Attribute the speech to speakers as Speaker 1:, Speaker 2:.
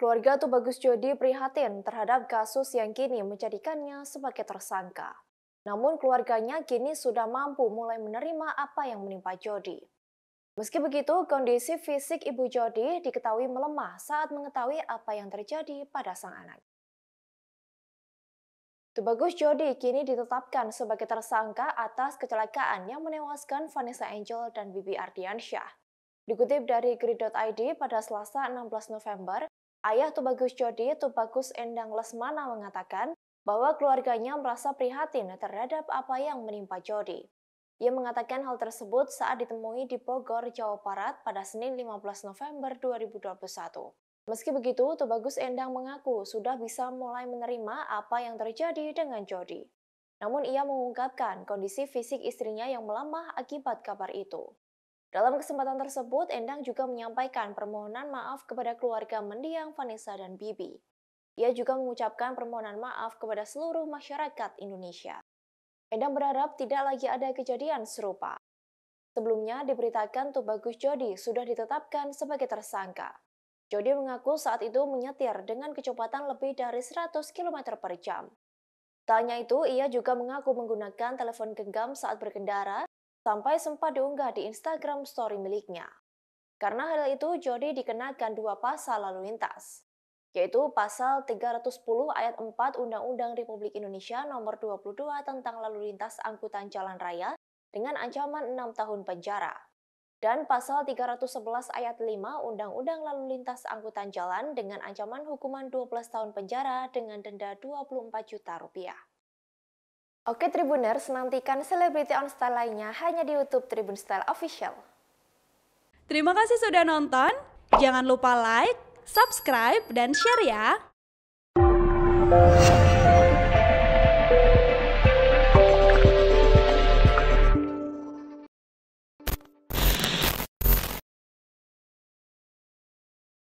Speaker 1: Keluarga Tubagus Jodi prihatin terhadap kasus yang kini menjadikannya sebagai tersangka. Namun keluarganya kini sudah mampu mulai menerima apa yang menimpa Jodi. Meski begitu, kondisi fisik Ibu Jodi diketahui melemah saat mengetahui apa yang terjadi pada sang anak. Tubagus Jodi kini ditetapkan sebagai tersangka atas kecelakaan yang menewaskan Vanessa Angel dan Bibi Ardiansyah. Dikutip dari grid.id pada Selasa 16 November, Ayah Tubagus Jodi Tubagus Endang Lesmana mengatakan bahwa keluarganya merasa prihatin terhadap apa yang menimpa Jodi. Ia mengatakan hal tersebut saat ditemui di Bogor, Jawa Barat pada Senin 15 November 2021. Meski begitu, Tubagus Endang mengaku sudah bisa mulai menerima apa yang terjadi dengan Jodi. Namun ia mengungkapkan kondisi fisik istrinya yang melemah akibat kabar itu. Dalam kesempatan tersebut, Endang juga menyampaikan permohonan maaf kepada keluarga mendiang Vanessa dan Bibi. Ia juga mengucapkan permohonan maaf kepada seluruh masyarakat Indonesia. Endang berharap tidak lagi ada kejadian serupa. Sebelumnya diberitakan Tubagus Jody sudah ditetapkan sebagai tersangka. Jody mengaku saat itu menyetir dengan kecepatan lebih dari 100 km per jam. Tanya itu, ia juga mengaku menggunakan telepon genggam saat berkendara sampai sempat diunggah di Instagram story miliknya. Karena hal itu, Jody dikenakan dua pasal lalu lintas, yaitu pasal 310 ayat 4 Undang-Undang Republik Indonesia nomor 22 tentang lalu lintas angkutan jalan raya dengan ancaman 6 tahun penjara. Dan pasal 311 ayat 5 Undang-Undang Lalu Lintas Angkutan Jalan dengan ancaman hukuman 12 tahun penjara dengan denda 24 juta rupiah. Oke Tribuners, nantikan selebriti on style lainnya hanya di YouTube Tribun Style Official. Terima kasih sudah nonton. Jangan lupa like, subscribe, dan share ya.